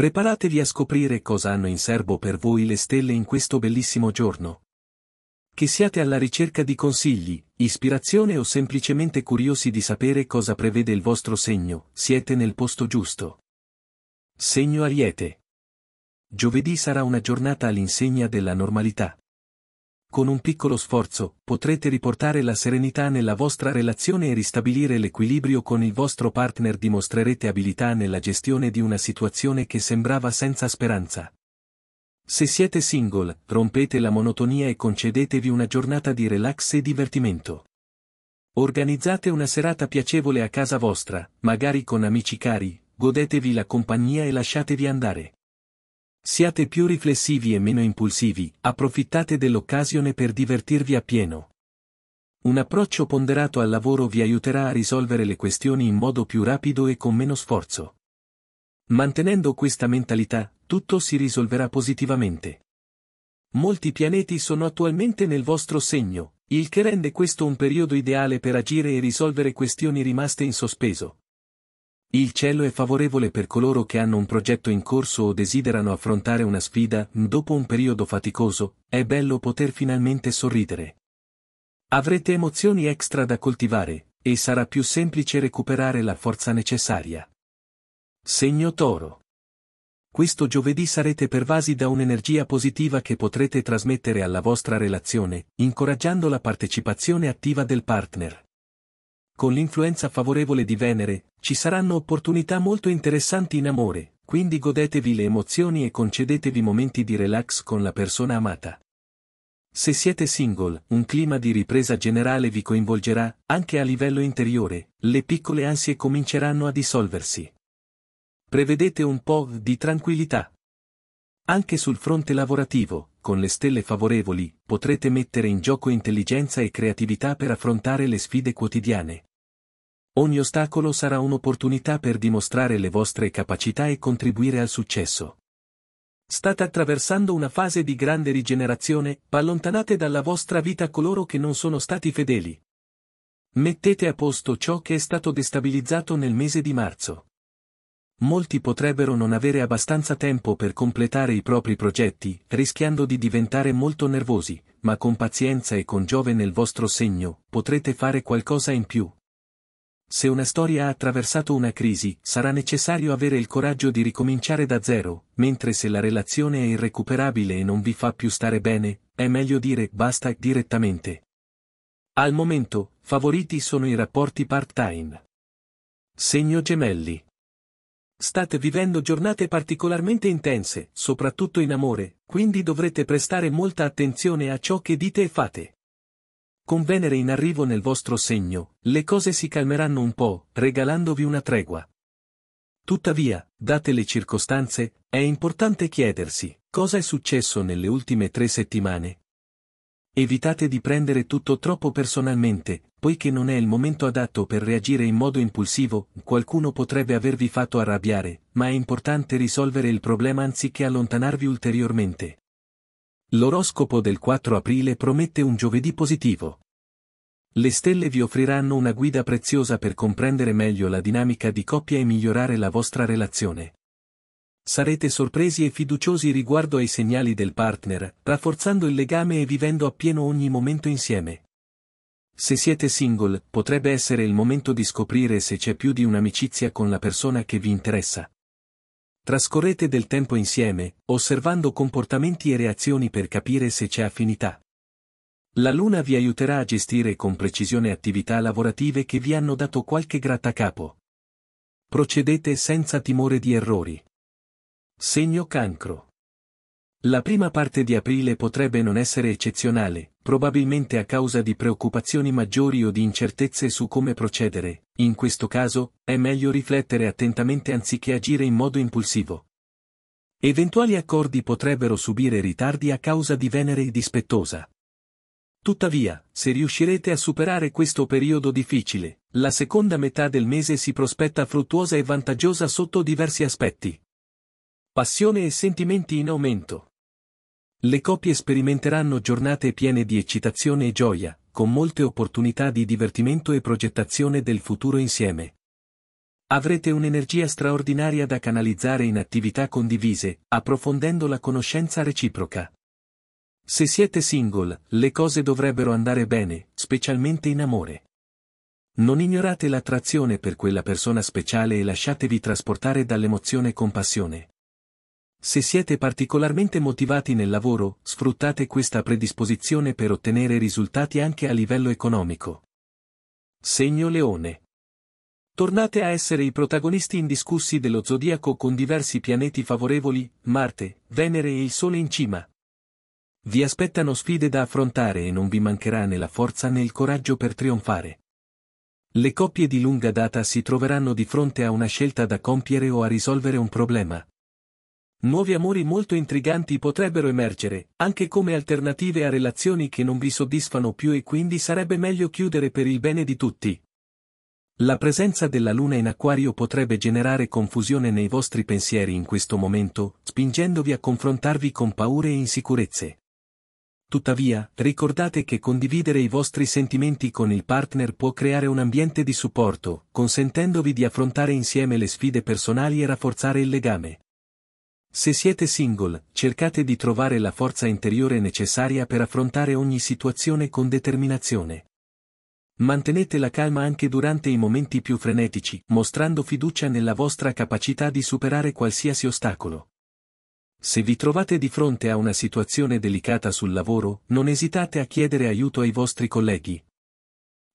Preparatevi a scoprire cosa hanno in serbo per voi le stelle in questo bellissimo giorno. Che siate alla ricerca di consigli, ispirazione o semplicemente curiosi di sapere cosa prevede il vostro segno, siete nel posto giusto. Segno Ariete. Giovedì sarà una giornata all'insegna della normalità con un piccolo sforzo, potrete riportare la serenità nella vostra relazione e ristabilire l'equilibrio con il vostro partner dimostrerete abilità nella gestione di una situazione che sembrava senza speranza. Se siete single, rompete la monotonia e concedetevi una giornata di relax e divertimento. Organizzate una serata piacevole a casa vostra, magari con amici cari, godetevi la compagnia e lasciatevi andare. Siate più riflessivi e meno impulsivi, approfittate dell'occasione per divertirvi a pieno. Un approccio ponderato al lavoro vi aiuterà a risolvere le questioni in modo più rapido e con meno sforzo. Mantenendo questa mentalità, tutto si risolverà positivamente. Molti pianeti sono attualmente nel vostro segno, il che rende questo un periodo ideale per agire e risolvere questioni rimaste in sospeso, il cielo è favorevole per coloro che hanno un progetto in corso o desiderano affrontare una sfida, dopo un periodo faticoso, è bello poter finalmente sorridere. Avrete emozioni extra da coltivare, e sarà più semplice recuperare la forza necessaria. Segno Toro. Questo giovedì sarete pervasi da un'energia positiva che potrete trasmettere alla vostra relazione, incoraggiando la partecipazione attiva del partner. Con l'influenza favorevole di Venere, ci saranno opportunità molto interessanti in amore, quindi godetevi le emozioni e concedetevi momenti di relax con la persona amata. Se siete single, un clima di ripresa generale vi coinvolgerà, anche a livello interiore, le piccole ansie cominceranno a dissolversi. Prevedete un po' di tranquillità. Anche sul fronte lavorativo, con le stelle favorevoli, potrete mettere in gioco intelligenza e creatività per affrontare le sfide quotidiane. Ogni ostacolo sarà un'opportunità per dimostrare le vostre capacità e contribuire al successo. State attraversando una fase di grande rigenerazione, allontanate dalla vostra vita coloro che non sono stati fedeli. Mettete a posto ciò che è stato destabilizzato nel mese di marzo. Molti potrebbero non avere abbastanza tempo per completare i propri progetti, rischiando di diventare molto nervosi, ma con pazienza e con Giove nel vostro segno, potrete fare qualcosa in più, se una storia ha attraversato una crisi, sarà necessario avere il coraggio di ricominciare da zero, mentre se la relazione è irrecuperabile e non vi fa più stare bene, è meglio dire basta direttamente. Al momento, favoriti sono i rapporti part-time. Segno gemelli. State vivendo giornate particolarmente intense, soprattutto in amore, quindi dovrete prestare molta attenzione a ciò che dite e fate con Venere in arrivo nel vostro segno, le cose si calmeranno un po', regalandovi una tregua. Tuttavia, date le circostanze, è importante chiedersi, cosa è successo nelle ultime tre settimane? Evitate di prendere tutto troppo personalmente, poiché non è il momento adatto per reagire in modo impulsivo, qualcuno potrebbe avervi fatto arrabbiare, ma è importante risolvere il problema anziché allontanarvi ulteriormente. L'oroscopo del 4 aprile promette un giovedì positivo. Le stelle vi offriranno una guida preziosa per comprendere meglio la dinamica di coppia e migliorare la vostra relazione. Sarete sorpresi e fiduciosi riguardo ai segnali del partner, rafforzando il legame e vivendo appieno ogni momento insieme. Se siete single, potrebbe essere il momento di scoprire se c'è più di un'amicizia con la persona che vi interessa. Trascorrete del tempo insieme, osservando comportamenti e reazioni per capire se c'è affinità. La luna vi aiuterà a gestire con precisione attività lavorative che vi hanno dato qualche grattacapo. Procedete senza timore di errori. Segno cancro. La prima parte di aprile potrebbe non essere eccezionale, probabilmente a causa di preoccupazioni maggiori o di incertezze su come procedere, in questo caso, è meglio riflettere attentamente anziché agire in modo impulsivo. Eventuali accordi potrebbero subire ritardi a causa di Venere dispettosa. Tuttavia, se riuscirete a superare questo periodo difficile, la seconda metà del mese si prospetta fruttuosa e vantaggiosa sotto diversi aspetti. Passione e sentimenti in aumento. Le coppie sperimenteranno giornate piene di eccitazione e gioia, con molte opportunità di divertimento e progettazione del futuro insieme. Avrete un'energia straordinaria da canalizzare in attività condivise, approfondendo la conoscenza reciproca. Se siete single, le cose dovrebbero andare bene, specialmente in amore. Non ignorate l'attrazione per quella persona speciale e lasciatevi trasportare dall'emozione con passione. Se siete particolarmente motivati nel lavoro, sfruttate questa predisposizione per ottenere risultati anche a livello economico. Segno Leone. Tornate a essere i protagonisti indiscussi dello zodiaco con diversi pianeti favorevoli, Marte, Venere e il Sole in cima. Vi aspettano sfide da affrontare e non vi mancherà né la forza né il coraggio per trionfare. Le coppie di lunga data si troveranno di fronte a una scelta da compiere o a risolvere un problema. Nuovi amori molto intriganti potrebbero emergere, anche come alternative a relazioni che non vi soddisfano più e quindi sarebbe meglio chiudere per il bene di tutti. La presenza della Luna in Aquario potrebbe generare confusione nei vostri pensieri in questo momento, spingendovi a confrontarvi con paure e insicurezze. Tuttavia, ricordate che condividere i vostri sentimenti con il partner può creare un ambiente di supporto, consentendovi di affrontare insieme le sfide personali e rafforzare il legame. Se siete single, cercate di trovare la forza interiore necessaria per affrontare ogni situazione con determinazione. Mantenete la calma anche durante i momenti più frenetici, mostrando fiducia nella vostra capacità di superare qualsiasi ostacolo. Se vi trovate di fronte a una situazione delicata sul lavoro, non esitate a chiedere aiuto ai vostri colleghi.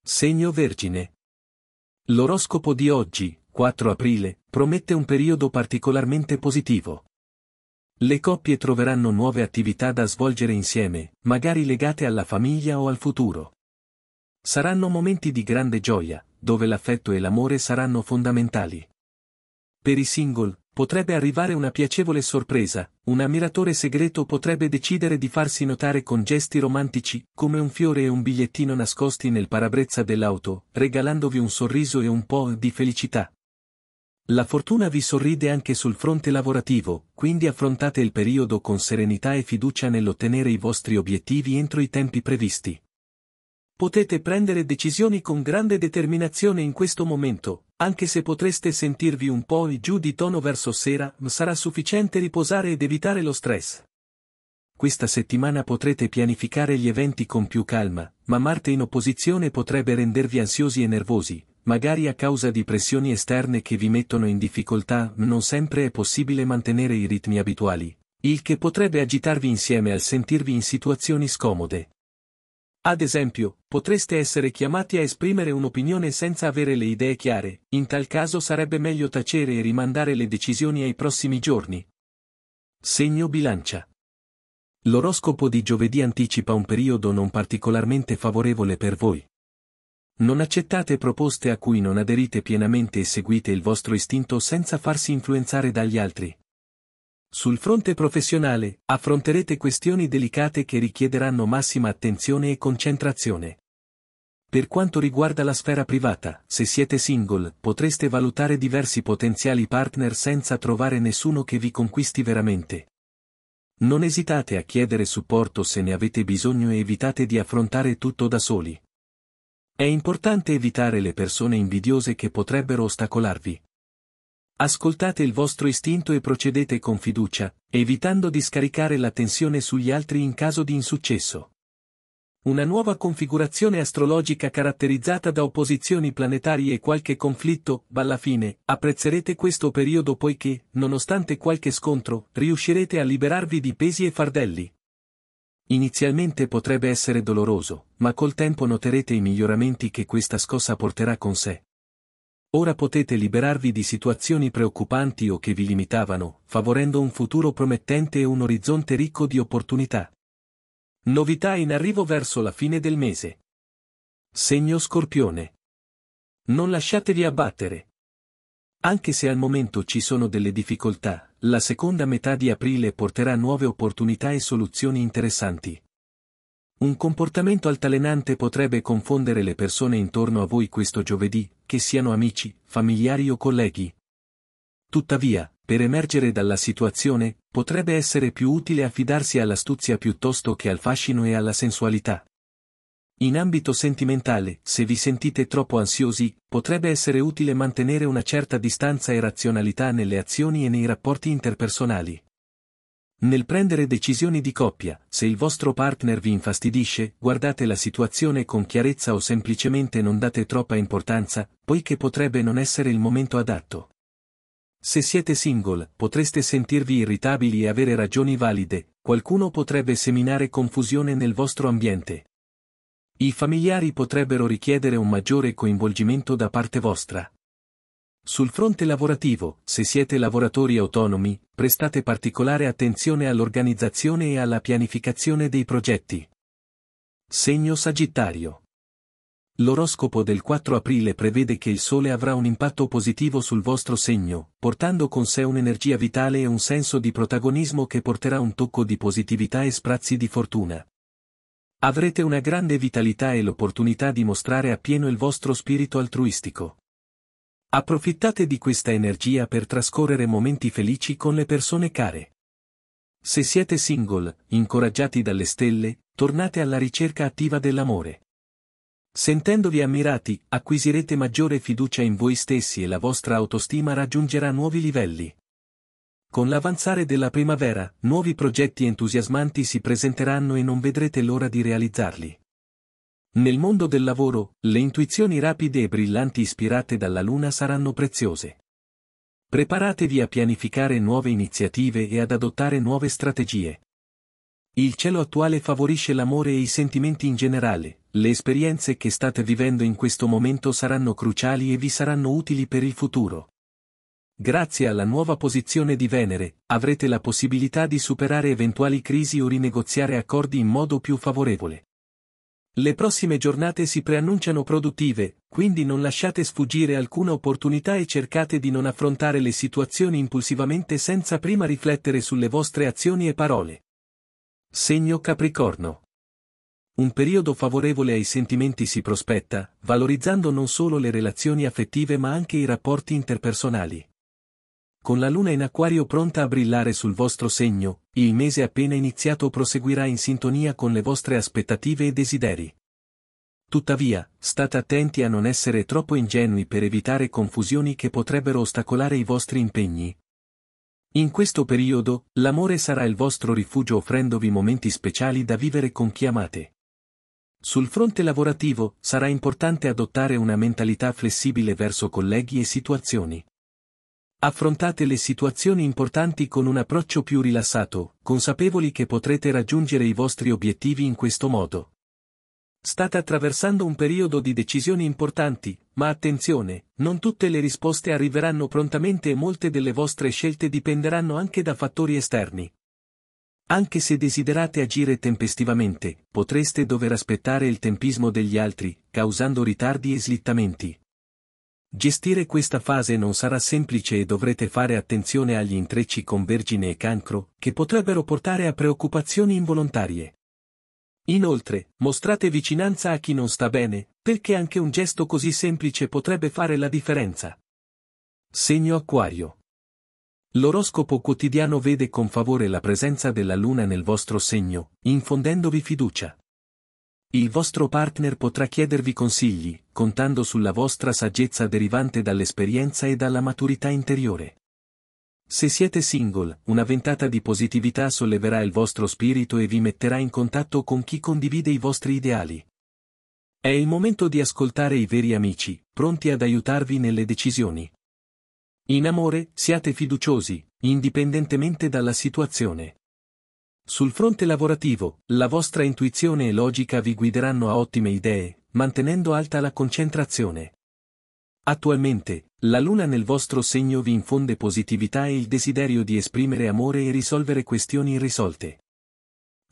Segno Vergine. L'oroscopo di oggi, 4 aprile, promette un periodo particolarmente positivo. Le coppie troveranno nuove attività da svolgere insieme, magari legate alla famiglia o al futuro. Saranno momenti di grande gioia, dove l'affetto e l'amore saranno fondamentali. Per i single, potrebbe arrivare una piacevole sorpresa, un ammiratore segreto potrebbe decidere di farsi notare con gesti romantici, come un fiore e un bigliettino nascosti nel parabrezza dell'auto, regalandovi un sorriso e un po' di felicità. La fortuna vi sorride anche sul fronte lavorativo, quindi affrontate il periodo con serenità e fiducia nell'ottenere i vostri obiettivi entro i tempi previsti. Potete prendere decisioni con grande determinazione in questo momento, anche se potreste sentirvi un po' giù di tono verso sera, sarà sufficiente riposare ed evitare lo stress. Questa settimana potrete pianificare gli eventi con più calma, ma Marte in opposizione potrebbe rendervi ansiosi e nervosi, magari a causa di pressioni esterne che vi mettono in difficoltà, non sempre è possibile mantenere i ritmi abituali, il che potrebbe agitarvi insieme al sentirvi in situazioni scomode. Ad esempio, potreste essere chiamati a esprimere un'opinione senza avere le idee chiare, in tal caso sarebbe meglio tacere e rimandare le decisioni ai prossimi giorni. Segno bilancia. L'oroscopo di giovedì anticipa un periodo non particolarmente favorevole per voi. Non accettate proposte a cui non aderite pienamente e seguite il vostro istinto senza farsi influenzare dagli altri. Sul fronte professionale, affronterete questioni delicate che richiederanno massima attenzione e concentrazione. Per quanto riguarda la sfera privata, se siete single, potreste valutare diversi potenziali partner senza trovare nessuno che vi conquisti veramente. Non esitate a chiedere supporto se ne avete bisogno e evitate di affrontare tutto da soli. È importante evitare le persone invidiose che potrebbero ostacolarvi. Ascoltate il vostro istinto e procedete con fiducia, evitando di scaricare la tensione sugli altri in caso di insuccesso. Una nuova configurazione astrologica caratterizzata da opposizioni planetarie e qualche conflitto, alla fine, apprezzerete questo periodo poiché, nonostante qualche scontro, riuscirete a liberarvi di pesi e fardelli. Inizialmente potrebbe essere doloroso, ma col tempo noterete i miglioramenti che questa scossa porterà con sé. Ora potete liberarvi di situazioni preoccupanti o che vi limitavano, favorendo un futuro promettente e un orizzonte ricco di opportunità. Novità in arrivo verso la fine del mese. Segno Scorpione. Non lasciatevi abbattere. Anche se al momento ci sono delle difficoltà, la seconda metà di aprile porterà nuove opportunità e soluzioni interessanti. Un comportamento altalenante potrebbe confondere le persone intorno a voi questo giovedì, che siano amici, familiari o colleghi. Tuttavia, per emergere dalla situazione, potrebbe essere più utile affidarsi all'astuzia piuttosto che al fascino e alla sensualità. In ambito sentimentale, se vi sentite troppo ansiosi, potrebbe essere utile mantenere una certa distanza e razionalità nelle azioni e nei rapporti interpersonali. Nel prendere decisioni di coppia, se il vostro partner vi infastidisce, guardate la situazione con chiarezza o semplicemente non date troppa importanza, poiché potrebbe non essere il momento adatto. Se siete single, potreste sentirvi irritabili e avere ragioni valide, qualcuno potrebbe seminare confusione nel vostro ambiente. I familiari potrebbero richiedere un maggiore coinvolgimento da parte vostra. Sul fronte lavorativo, se siete lavoratori autonomi, prestate particolare attenzione all'organizzazione e alla pianificazione dei progetti. Segno Sagittario. L'oroscopo del 4 aprile prevede che il Sole avrà un impatto positivo sul vostro segno, portando con sé un'energia vitale e un senso di protagonismo che porterà un tocco di positività e sprazzi di fortuna. Avrete una grande vitalità e l'opportunità di mostrare appieno il vostro spirito altruistico. Approfittate di questa energia per trascorrere momenti felici con le persone care. Se siete single, incoraggiati dalle stelle, tornate alla ricerca attiva dell'amore. Sentendovi ammirati, acquisirete maggiore fiducia in voi stessi e la vostra autostima raggiungerà nuovi livelli. Con l'avanzare della primavera, nuovi progetti entusiasmanti si presenteranno e non vedrete l'ora di realizzarli. Nel mondo del lavoro, le intuizioni rapide e brillanti ispirate dalla Luna saranno preziose. Preparatevi a pianificare nuove iniziative e ad adottare nuove strategie. Il cielo attuale favorisce l'amore e i sentimenti in generale, le esperienze che state vivendo in questo momento saranno cruciali e vi saranno utili per il futuro. Grazie alla nuova posizione di Venere, avrete la possibilità di superare eventuali crisi o rinegoziare accordi in modo più favorevole. Le prossime giornate si preannunciano produttive, quindi non lasciate sfuggire alcuna opportunità e cercate di non affrontare le situazioni impulsivamente senza prima riflettere sulle vostre azioni e parole. Segno Capricorno. Un periodo favorevole ai sentimenti si prospetta, valorizzando non solo le relazioni affettive ma anche i rapporti interpersonali. Con la luna in acquario pronta a brillare sul vostro segno, il mese appena iniziato proseguirà in sintonia con le vostre aspettative e desideri. Tuttavia, state attenti a non essere troppo ingenui per evitare confusioni che potrebbero ostacolare i vostri impegni. In questo periodo, l'amore sarà il vostro rifugio offrendovi momenti speciali da vivere con chi amate. Sul fronte lavorativo, sarà importante adottare una mentalità flessibile verso colleghi e situazioni. Affrontate le situazioni importanti con un approccio più rilassato, consapevoli che potrete raggiungere i vostri obiettivi in questo modo. State attraversando un periodo di decisioni importanti, ma attenzione, non tutte le risposte arriveranno prontamente e molte delle vostre scelte dipenderanno anche da fattori esterni. Anche se desiderate agire tempestivamente, potreste dover aspettare il tempismo degli altri, causando ritardi e slittamenti. Gestire questa fase non sarà semplice e dovrete fare attenzione agli intrecci con vergine e cancro, che potrebbero portare a preoccupazioni involontarie. Inoltre, mostrate vicinanza a chi non sta bene, perché anche un gesto così semplice potrebbe fare la differenza. Segno Acquario. L'oroscopo quotidiano vede con favore la presenza della luna nel vostro segno, infondendovi fiducia. Il vostro partner potrà chiedervi consigli, contando sulla vostra saggezza derivante dall'esperienza e dalla maturità interiore. Se siete single, una ventata di positività solleverà il vostro spirito e vi metterà in contatto con chi condivide i vostri ideali. È il momento di ascoltare i veri amici, pronti ad aiutarvi nelle decisioni. In amore, siate fiduciosi, indipendentemente dalla situazione. Sul fronte lavorativo, la vostra intuizione e logica vi guideranno a ottime idee, mantenendo alta la concentrazione. Attualmente, la luna nel vostro segno vi infonde positività e il desiderio di esprimere amore e risolvere questioni irrisolte.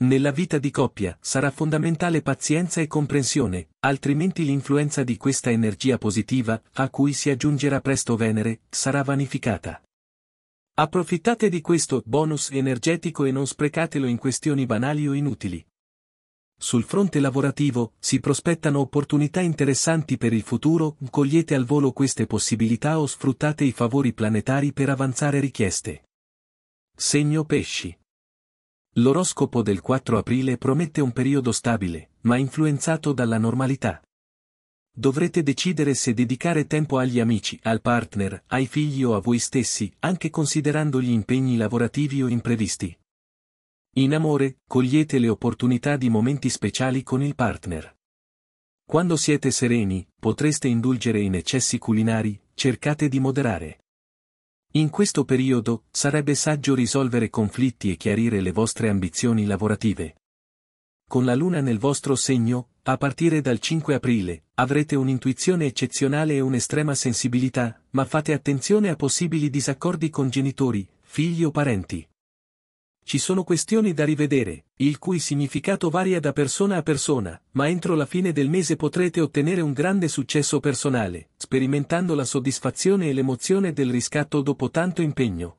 Nella vita di coppia sarà fondamentale pazienza e comprensione, altrimenti l'influenza di questa energia positiva, a cui si aggiungerà presto Venere, sarà vanificata. Approfittate di questo bonus energetico e non sprecatelo in questioni banali o inutili. Sul fronte lavorativo si prospettano opportunità interessanti per il futuro, cogliete al volo queste possibilità o sfruttate i favori planetari per avanzare richieste. Segno pesci. L'oroscopo del 4 aprile promette un periodo stabile, ma influenzato dalla normalità. Dovrete decidere se dedicare tempo agli amici, al partner, ai figli o a voi stessi, anche considerando gli impegni lavorativi o imprevisti. In amore, cogliete le opportunità di momenti speciali con il partner. Quando siete sereni, potreste indulgere in eccessi culinari, cercate di moderare. In questo periodo, sarebbe saggio risolvere conflitti e chiarire le vostre ambizioni lavorative. Con la luna nel vostro segno, a partire dal 5 aprile, avrete un'intuizione eccezionale e un'estrema sensibilità, ma fate attenzione a possibili disaccordi con genitori, figli o parenti. Ci sono questioni da rivedere, il cui significato varia da persona a persona, ma entro la fine del mese potrete ottenere un grande successo personale, sperimentando la soddisfazione e l'emozione del riscatto dopo tanto impegno,